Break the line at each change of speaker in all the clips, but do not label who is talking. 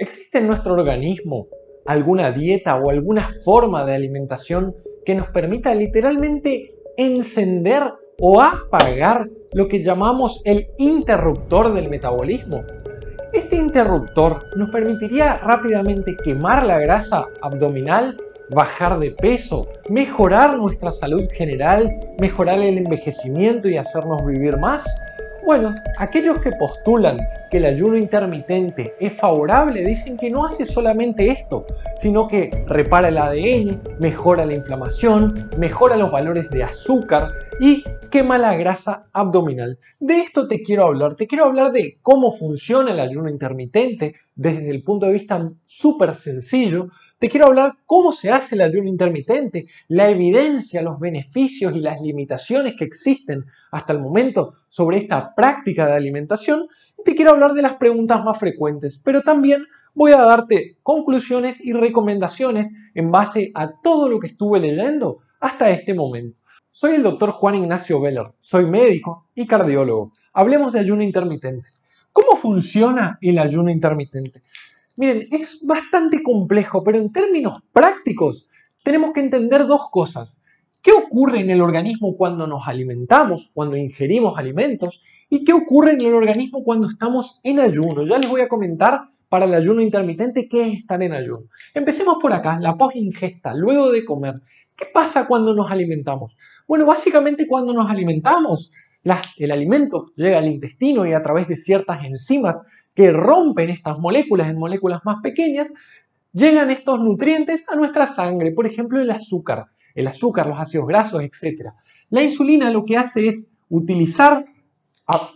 ¿Existe en nuestro organismo alguna dieta o alguna forma de alimentación que nos permita literalmente encender o apagar lo que llamamos el interruptor del metabolismo? Este interruptor nos permitiría rápidamente quemar la grasa abdominal, bajar de peso, mejorar nuestra salud general, mejorar el envejecimiento y hacernos vivir más bueno, aquellos que postulan que el ayuno intermitente es favorable dicen que no hace solamente esto, sino que repara el ADN, mejora la inflamación, mejora los valores de azúcar y quema la grasa abdominal. De esto te quiero hablar, te quiero hablar de cómo funciona el ayuno intermitente desde el punto de vista súper sencillo te quiero hablar cómo se hace el ayuno intermitente, la evidencia, los beneficios y las limitaciones que existen hasta el momento sobre esta práctica de alimentación. te quiero hablar de las preguntas más frecuentes, pero también voy a darte conclusiones y recomendaciones en base a todo lo que estuve leyendo hasta este momento. Soy el doctor Juan Ignacio Veller, soy médico y cardiólogo. Hablemos de ayuno intermitente. ¿Cómo funciona el ayuno intermitente? Miren, es bastante complejo, pero en términos prácticos tenemos que entender dos cosas. ¿Qué ocurre en el organismo cuando nos alimentamos, cuando ingerimos alimentos? ¿Y qué ocurre en el organismo cuando estamos en ayuno? Ya les voy a comentar para el ayuno intermitente qué es estar en ayuno. Empecemos por acá, la post-ingesta, luego de comer. ¿Qué pasa cuando nos alimentamos? Bueno, básicamente cuando nos alimentamos, el alimento llega al intestino y a través de ciertas enzimas que rompen estas moléculas en moléculas más pequeñas, llegan estos nutrientes a nuestra sangre, por ejemplo el azúcar, el azúcar, los ácidos grasos, etc. La insulina lo que hace es utilizar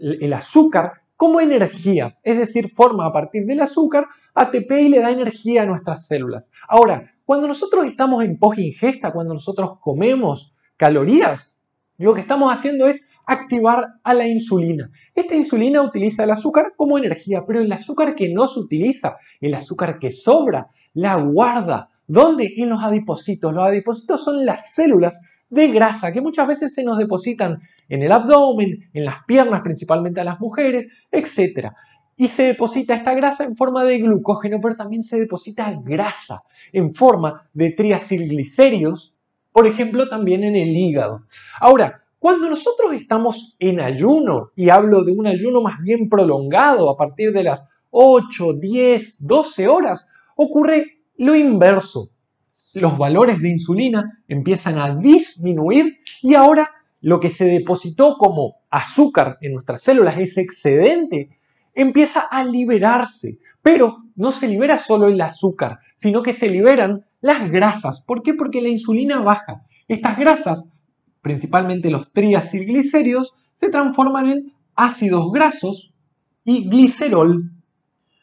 el azúcar como energía, es decir, forma a partir del azúcar ATP y le da energía a nuestras células. Ahora, cuando nosotros estamos en post ingesta, cuando nosotros comemos calorías, lo que estamos haciendo es activar a la insulina. Esta insulina utiliza el azúcar como energía, pero el azúcar que no se utiliza, el azúcar que sobra, la guarda. ¿Dónde? En los adipocitos. Los adipocitos son las células de grasa que muchas veces se nos depositan en el abdomen, en las piernas, principalmente a las mujeres, etc. Y se deposita esta grasa en forma de glucógeno, pero también se deposita grasa en forma de triacilglicéridos, por ejemplo, también en el hígado. Ahora, cuando nosotros estamos en ayuno, y hablo de un ayuno más bien prolongado, a partir de las 8, 10, 12 horas, ocurre lo inverso. Los valores de insulina empiezan a disminuir y ahora lo que se depositó como azúcar en nuestras células, es excedente, empieza a liberarse. Pero no se libera solo el azúcar, sino que se liberan las grasas. ¿Por qué? Porque la insulina baja. Estas grasas principalmente los triacilglicéridos, se transforman en ácidos grasos y glicerol.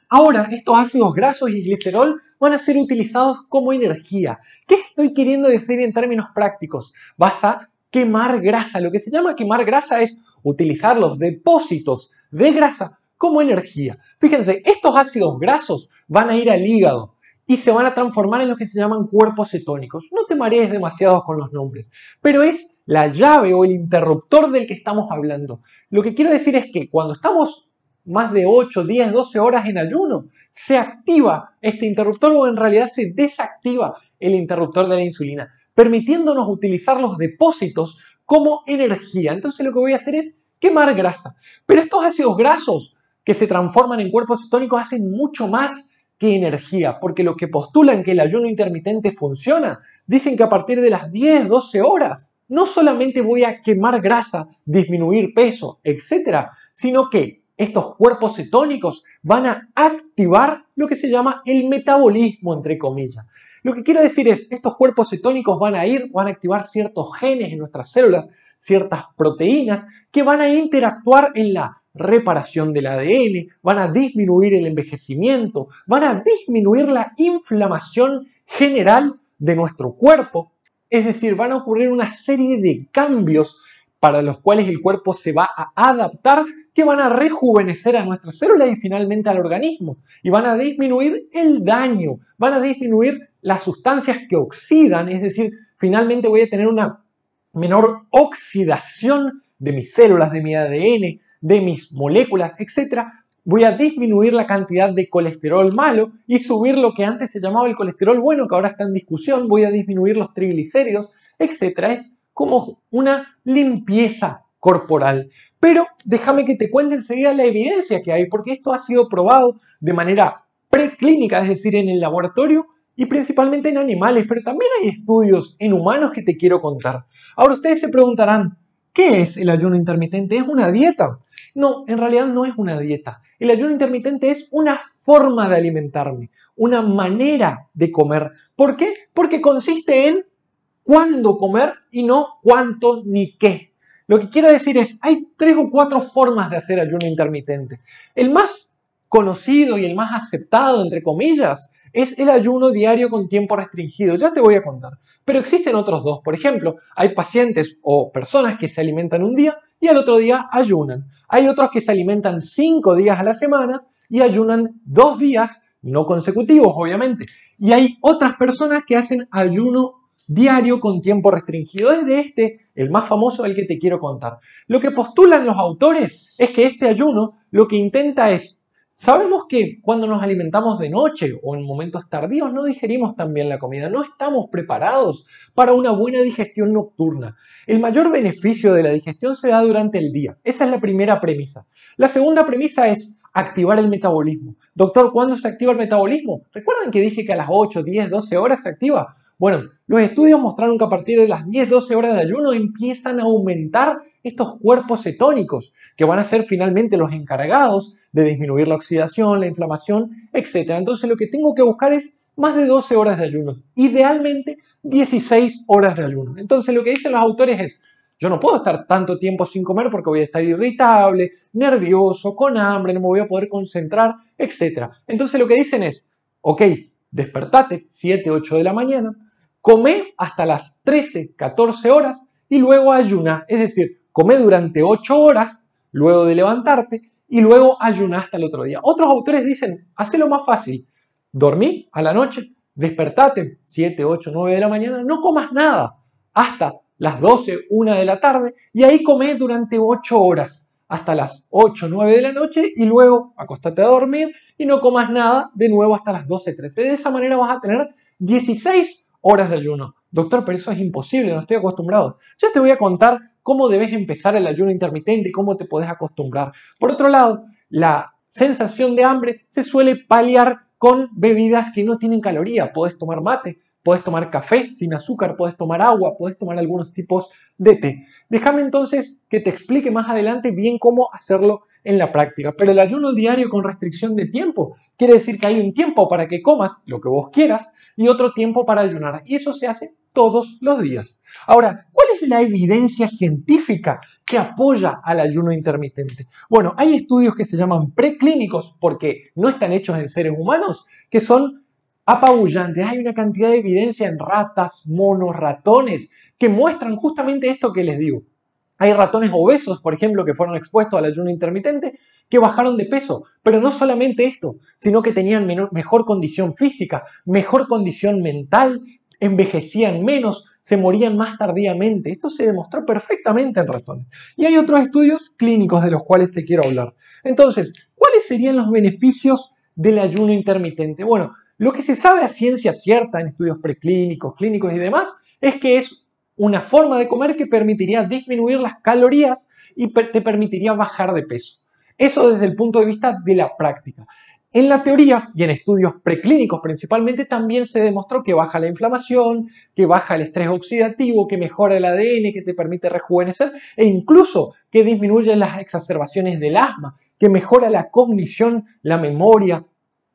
Ahora, estos ácidos grasos y glicerol van a ser utilizados como energía. ¿Qué estoy queriendo decir en términos prácticos? Vas a quemar grasa. Lo que se llama quemar grasa es utilizar los depósitos de grasa como energía. Fíjense, estos ácidos grasos van a ir al hígado, y se van a transformar en lo que se llaman cuerpos cetónicos. No te marees demasiado con los nombres, pero es la llave o el interruptor del que estamos hablando. Lo que quiero decir es que cuando estamos más de 8, 10, 12 horas en ayuno, se activa este interruptor o en realidad se desactiva el interruptor de la insulina, permitiéndonos utilizar los depósitos como energía. Entonces lo que voy a hacer es quemar grasa. Pero estos ácidos grasos que se transforman en cuerpos cetónicos hacen mucho más que energía, porque lo que postulan que el ayuno intermitente funciona, dicen que a partir de las 10, 12 horas, no solamente voy a quemar grasa, disminuir peso, etcétera, sino que estos cuerpos cetónicos van a activar lo que se llama el metabolismo, entre comillas. Lo que quiero decir es, estos cuerpos cetónicos van a ir, van a activar ciertos genes en nuestras células, ciertas proteínas, que van a interactuar en la reparación del ADN, van a disminuir el envejecimiento, van a disminuir la inflamación general de nuestro cuerpo. Es decir, van a ocurrir una serie de cambios para los cuales el cuerpo se va a adaptar, que van a rejuvenecer a nuestras células y finalmente al organismo. Y van a disminuir el daño, van a disminuir las sustancias que oxidan, es decir, finalmente voy a tener una menor oxidación de mis células, de mi ADN, de mis moléculas, etc., voy a disminuir la cantidad de colesterol malo y subir lo que antes se llamaba el colesterol bueno, que ahora está en discusión, voy a disminuir los triglicéridos, etc. Es como una limpieza corporal. Pero déjame que te cuente enseguida la evidencia que hay, porque esto ha sido probado de manera preclínica, es decir, en el laboratorio y principalmente en animales, pero también hay estudios en humanos que te quiero contar. Ahora ustedes se preguntarán, ¿Qué es el ayuno intermitente? ¿Es una dieta? No, en realidad no es una dieta. El ayuno intermitente es una forma de alimentarme, una manera de comer. ¿Por qué? Porque consiste en cuándo comer y no cuánto ni qué. Lo que quiero decir es, hay tres o cuatro formas de hacer ayuno intermitente. El más conocido y el más aceptado, entre comillas, es el ayuno diario con tiempo restringido. Ya te voy a contar. Pero existen otros dos. Por ejemplo, hay pacientes o personas que se alimentan un día y al otro día ayunan. Hay otros que se alimentan cinco días a la semana y ayunan dos días, no consecutivos, obviamente. Y hay otras personas que hacen ayuno diario con tiempo restringido. Es de este, el más famoso, el que te quiero contar. Lo que postulan los autores es que este ayuno lo que intenta es Sabemos que cuando nos alimentamos de noche o en momentos tardíos no digerimos tan bien la comida, no estamos preparados para una buena digestión nocturna. El mayor beneficio de la digestión se da durante el día. Esa es la primera premisa. La segunda premisa es activar el metabolismo. Doctor, ¿cuándo se activa el metabolismo? Recuerdan que dije que a las 8, 10, 12 horas se activa. Bueno, los estudios mostraron que a partir de las 10-12 horas de ayuno empiezan a aumentar estos cuerpos cetónicos, que van a ser finalmente los encargados de disminuir la oxidación, la inflamación, etc. Entonces lo que tengo que buscar es más de 12 horas de ayuno, idealmente 16 horas de ayuno. Entonces lo que dicen los autores es, yo no puedo estar tanto tiempo sin comer porque voy a estar irritable, nervioso, con hambre, no me voy a poder concentrar, etc. Entonces lo que dicen es, ok, despertate 7, 8 de la mañana, come hasta las 13, 14 horas y luego ayuna, es decir, come durante 8 horas luego de levantarte y luego ayuna hasta el otro día. Otros autores dicen, hazlo más fácil, dormí a la noche, despertate 7, 8, 9 de la mañana, no comas nada hasta las 12, 1 de la tarde y ahí come durante 8 horas hasta las 8, 9 de la noche y luego acostate a dormir y no comas nada de nuevo hasta las 12, 13. De esa manera vas a tener 16 horas horas de ayuno. Doctor, pero eso es imposible, no estoy acostumbrado. Ya te voy a contar cómo debes empezar el ayuno intermitente y cómo te puedes acostumbrar. Por otro lado, la sensación de hambre se suele paliar con bebidas que no tienen caloría. Puedes tomar mate, puedes tomar café sin azúcar, puedes tomar agua, puedes tomar algunos tipos de té. Déjame entonces que te explique más adelante bien cómo hacerlo en la práctica. Pero el ayuno diario con restricción de tiempo quiere decir que hay un tiempo para que comas lo que vos quieras, y otro tiempo para ayunar. Y eso se hace todos los días. Ahora, ¿cuál es la evidencia científica que apoya al ayuno intermitente? Bueno, hay estudios que se llaman preclínicos porque no están hechos en seres humanos, que son apabullantes. Hay una cantidad de evidencia en ratas, monos, ratones, que muestran justamente esto que les digo. Hay ratones obesos, por ejemplo, que fueron expuestos al ayuno intermitente, que bajaron de peso. Pero no solamente esto, sino que tenían mejor condición física, mejor condición mental, envejecían menos, se morían más tardíamente. Esto se demostró perfectamente en ratones. Y hay otros estudios clínicos de los cuales te quiero hablar. Entonces, ¿cuáles serían los beneficios del ayuno intermitente? Bueno, lo que se sabe a ciencia cierta en estudios preclínicos, clínicos y demás, es que es una forma de comer que permitiría disminuir las calorías y te permitiría bajar de peso. Eso desde el punto de vista de la práctica. En la teoría y en estudios preclínicos principalmente también se demostró que baja la inflamación, que baja el estrés oxidativo, que mejora el ADN, que te permite rejuvenecer e incluso que disminuye las exacerbaciones del asma, que mejora la cognición, la memoria,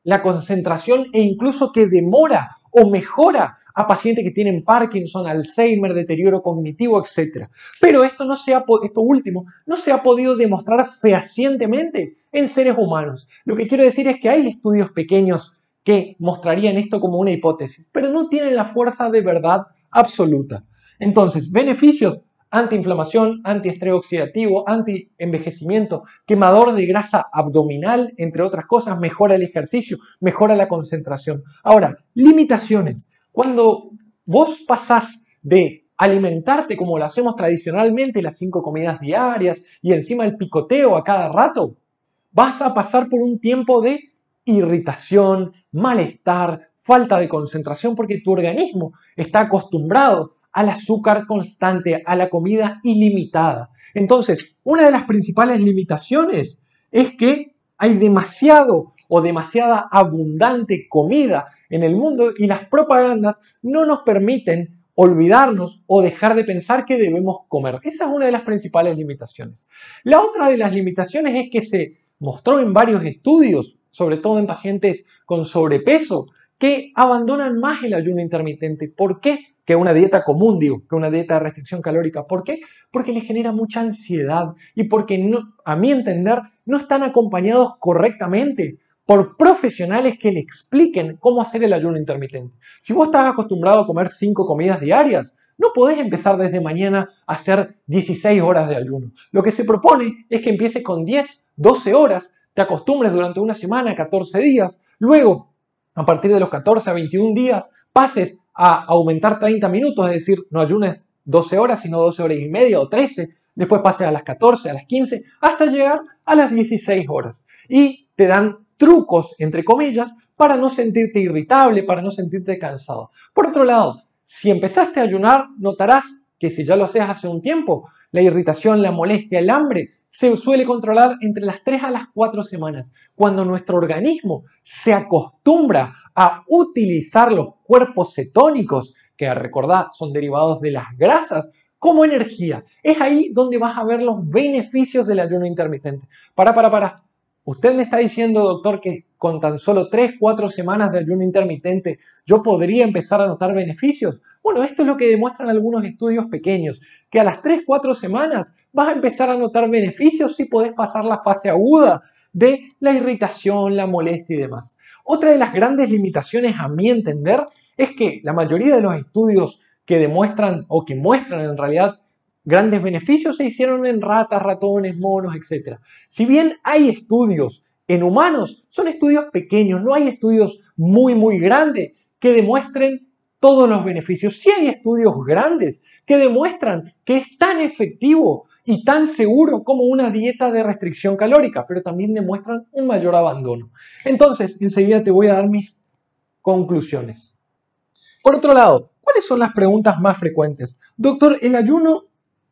la concentración e incluso que demora o mejora a pacientes que tienen Parkinson, Alzheimer, deterioro cognitivo, etc. Pero esto, no se ha, esto último no se ha podido demostrar fehacientemente en seres humanos. Lo que quiero decir es que hay estudios pequeños que mostrarían esto como una hipótesis, pero no tienen la fuerza de verdad absoluta. Entonces, beneficios, antiinflamación, antiestrés oxidativo, antienvejecimiento, quemador de grasa abdominal, entre otras cosas, mejora el ejercicio, mejora la concentración. Ahora, limitaciones. Cuando vos pasás de alimentarte como lo hacemos tradicionalmente, las cinco comidas diarias y encima el picoteo a cada rato, vas a pasar por un tiempo de irritación, malestar, falta de concentración, porque tu organismo está acostumbrado al azúcar constante, a la comida ilimitada. Entonces, una de las principales limitaciones es que hay demasiado o demasiada abundante comida en el mundo y las propagandas no nos permiten olvidarnos o dejar de pensar que debemos comer. Esa es una de las principales limitaciones. La otra de las limitaciones es que se mostró en varios estudios, sobre todo en pacientes con sobrepeso, que abandonan más el ayuno intermitente. ¿Por qué? que una dieta común, digo, que una dieta de restricción calórica. ¿Por qué? Porque le genera mucha ansiedad y porque, no, a mi entender, no están acompañados correctamente por profesionales que le expliquen cómo hacer el ayuno intermitente. Si vos estás acostumbrado a comer cinco comidas diarias, no podés empezar desde mañana a hacer 16 horas de ayuno. Lo que se propone es que empieces con 10, 12 horas, te acostumbres durante una semana, 14 días, luego, a partir de los 14 a 21 días, pases a aumentar 30 minutos, es decir, no ayunes 12 horas, sino 12 horas y media o 13, después pases a las 14, a las 15, hasta llegar a las 16 horas. Y te dan trucos, entre comillas, para no sentirte irritable, para no sentirte cansado. Por otro lado, si empezaste a ayunar, notarás que si ya lo haces hace un tiempo, la irritación, la molestia, el hambre, se suele controlar entre las 3 a las 4 semanas, cuando nuestro organismo se acostumbra a utilizar los cuerpos cetónicos, que recordad son derivados de las grasas, como energía. Es ahí donde vas a ver los beneficios del ayuno intermitente. Para, para, para. Usted me está diciendo, doctor, que con tan solo 3, 4 semanas de ayuno intermitente yo podría empezar a notar beneficios. Bueno, esto es lo que demuestran algunos estudios pequeños, que a las 3, 4 semanas vas a empezar a notar beneficios si podés pasar la fase aguda de la irritación, la molestia y demás. Otra de las grandes limitaciones a mi entender es que la mayoría de los estudios que demuestran o que muestran en realidad grandes beneficios se hicieron en ratas, ratones, monos, etc. Si bien hay estudios en humanos, son estudios pequeños, no hay estudios muy, muy grandes que demuestren todos los beneficios. Si hay estudios grandes que demuestran que es tan efectivo y tan seguro como una dieta de restricción calórica, pero también demuestran un mayor abandono. Entonces, enseguida te voy a dar mis conclusiones. Por otro lado, ¿cuáles son las preguntas más frecuentes? Doctor, ¿el ayuno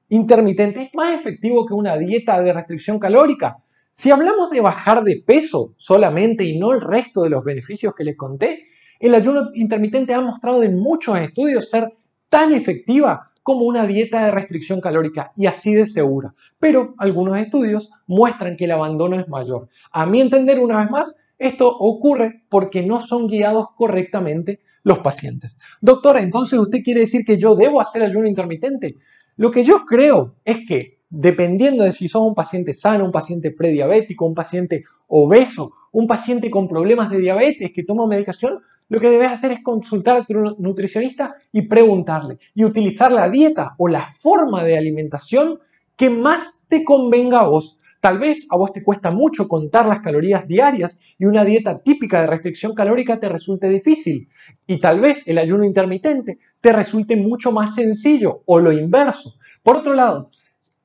intermitente es más efectivo que una dieta de restricción calórica? Si hablamos de bajar de peso solamente y no el resto de los beneficios que le conté, el ayuno intermitente ha mostrado en muchos estudios ser tan efectiva como una dieta de restricción calórica y así de segura. Pero algunos estudios muestran que el abandono es mayor. A mi entender, una vez más, esto ocurre porque no son guiados correctamente los pacientes. Doctora, entonces usted quiere decir que yo debo hacer ayuno intermitente. Lo que yo creo es que dependiendo de si son un paciente sano, un paciente prediabético, un paciente obeso, un paciente con problemas de diabetes que toma medicación, lo que debes hacer es consultar a tu nutricionista y preguntarle y utilizar la dieta o la forma de alimentación que más te convenga a vos. Tal vez a vos te cuesta mucho contar las calorías diarias y una dieta típica de restricción calórica te resulte difícil. Y tal vez el ayuno intermitente te resulte mucho más sencillo o lo inverso. Por otro lado,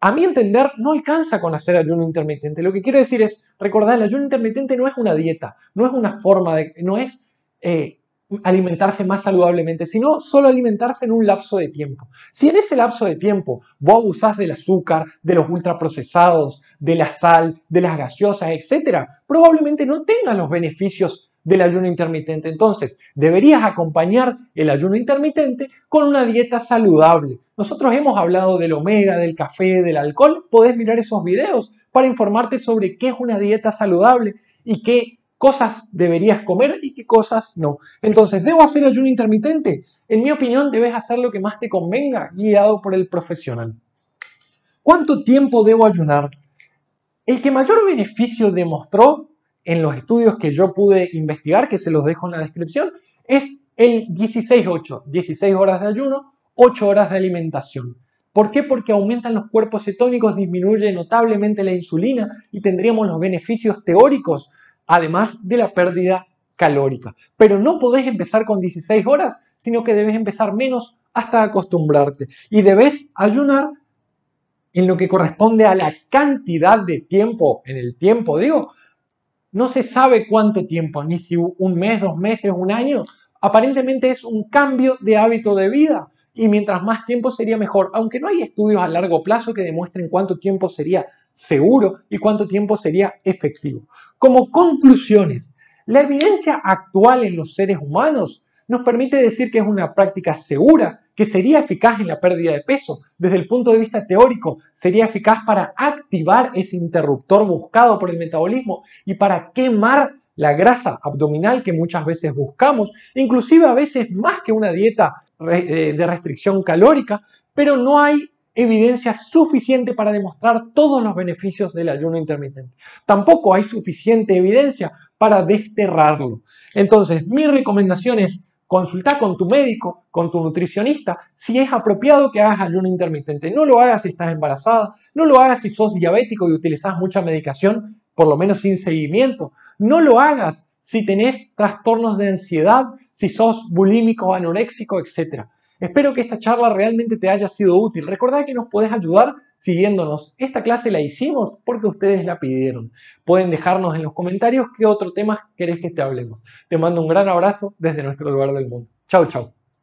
a mi entender, no alcanza con hacer ayuno intermitente. Lo que quiero decir es, recordad, el ayuno intermitente no es una dieta, no es una forma de, no es eh, alimentarse más saludablemente, sino solo alimentarse en un lapso de tiempo. Si en ese lapso de tiempo vos abusás del azúcar, de los ultraprocesados, de la sal, de las gaseosas, etc., probablemente no tengas los beneficios del ayuno intermitente. Entonces, deberías acompañar el ayuno intermitente con una dieta saludable. Nosotros hemos hablado del omega, del café, del alcohol. Podés mirar esos videos para informarte sobre qué es una dieta saludable y qué cosas deberías comer y qué cosas no. Entonces, ¿debo hacer ayuno intermitente? En mi opinión, debes hacer lo que más te convenga, guiado por el profesional. ¿Cuánto tiempo debo ayunar? El que mayor beneficio demostró en los estudios que yo pude investigar, que se los dejo en la descripción, es el 16-8, 16 horas de ayuno, 8 horas de alimentación. ¿Por qué? Porque aumentan los cuerpos cetónicos, disminuye notablemente la insulina y tendríamos los beneficios teóricos, además de la pérdida calórica. Pero no podés empezar con 16 horas, sino que debes empezar menos hasta acostumbrarte. Y debes ayunar en lo que corresponde a la cantidad de tiempo, en el tiempo digo, no se sabe cuánto tiempo, ni si un mes, dos meses, un año. Aparentemente es un cambio de hábito de vida y mientras más tiempo sería mejor, aunque no hay estudios a largo plazo que demuestren cuánto tiempo sería seguro y cuánto tiempo sería efectivo. Como conclusiones, la evidencia actual en los seres humanos nos permite decir que es una práctica segura, que sería eficaz en la pérdida de peso. Desde el punto de vista teórico, sería eficaz para activar ese interruptor buscado por el metabolismo y para quemar la grasa abdominal que muchas veces buscamos, inclusive a veces más que una dieta eh, de restricción calórica, pero no hay evidencia suficiente para demostrar todos los beneficios del ayuno intermitente. Tampoco hay suficiente evidencia para desterrarlo. Entonces, mi recomendación es Consulta con tu médico, con tu nutricionista, si es apropiado que hagas ayuno intermitente. No lo hagas si estás embarazada, no lo hagas si sos diabético y utilizas mucha medicación, por lo menos sin seguimiento. No lo hagas si tenés trastornos de ansiedad, si sos bulímico, anoréxico, etc. Espero que esta charla realmente te haya sido útil. Recordad que nos podés ayudar siguiéndonos. Esta clase la hicimos porque ustedes la pidieron. Pueden dejarnos en los comentarios qué otro tema querés que te hablemos. Te mando un gran abrazo desde nuestro lugar del mundo. Chau, chau.